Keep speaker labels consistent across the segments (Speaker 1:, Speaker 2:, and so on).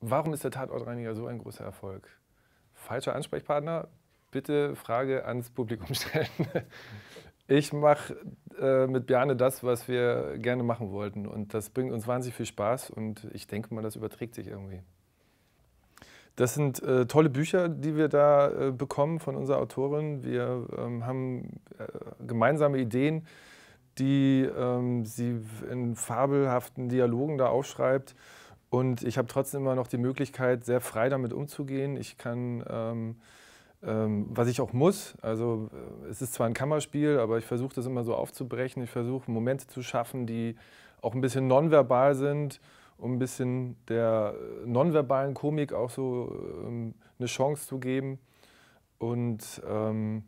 Speaker 1: Warum ist der Tatortreiniger so ein großer Erfolg? Falscher Ansprechpartner? Bitte Frage ans Publikum stellen. Ich mache äh, mit Bjarne das, was wir gerne machen wollten. Und das bringt uns wahnsinnig viel Spaß und ich denke mal, das überträgt sich irgendwie. Das sind äh, tolle Bücher, die wir da äh, bekommen von unserer Autorin. Wir ähm, haben äh, gemeinsame Ideen, die ähm, sie in fabelhaften Dialogen da aufschreibt. Und ich habe trotzdem immer noch die Möglichkeit, sehr frei damit umzugehen. Ich kann, ähm, ähm, was ich auch muss, also äh, es ist zwar ein Kammerspiel, aber ich versuche das immer so aufzubrechen. Ich versuche Momente zu schaffen, die auch ein bisschen nonverbal sind, um ein bisschen der äh, nonverbalen Komik auch so ähm, eine Chance zu geben. Und ähm,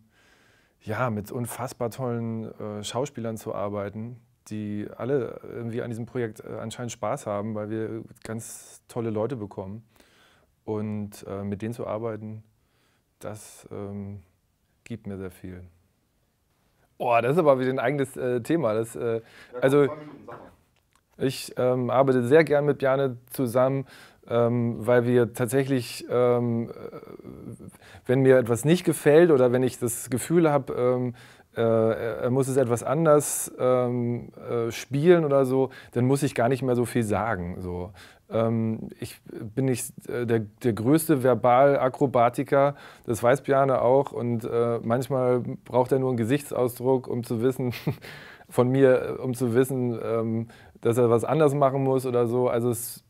Speaker 1: ja, mit unfassbar tollen äh, Schauspielern zu arbeiten, die alle irgendwie an diesem Projekt äh, anscheinend Spaß haben, weil wir ganz tolle Leute bekommen. Und äh, mit denen zu arbeiten, das ähm, gibt mir sehr viel. Boah, das ist aber wieder ein eigenes äh, Thema. Das, äh, also, ich ähm, arbeite sehr gern mit Bjane zusammen, ähm, weil wir tatsächlich, ähm, äh, wenn mir etwas nicht gefällt oder wenn ich das Gefühl habe, ähm, äh, er muss es etwas anders ähm, äh, spielen oder so, dann muss ich gar nicht mehr so viel sagen. So. Ähm, ich bin nicht äh, der, der größte Verbalakrobatiker, das weiß Bjane auch. Und äh, manchmal braucht er nur einen Gesichtsausdruck, um zu wissen, von mir, äh, um zu wissen, ähm, dass er was anders machen muss oder so. Also es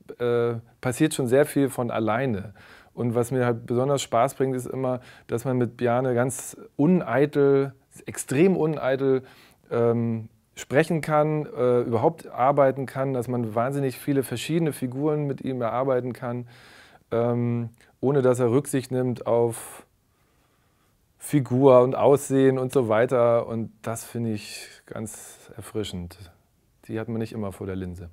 Speaker 1: passiert schon sehr viel von alleine. Und was mir halt besonders Spaß bringt, ist immer, dass man mit Bjane ganz uneitel extrem uneitel ähm, sprechen kann, äh, überhaupt arbeiten kann, dass man wahnsinnig viele verschiedene Figuren mit ihm erarbeiten kann, ähm, ohne dass er Rücksicht nimmt auf Figur und Aussehen und so weiter. Und das finde ich ganz erfrischend. Die hat man nicht immer vor der Linse.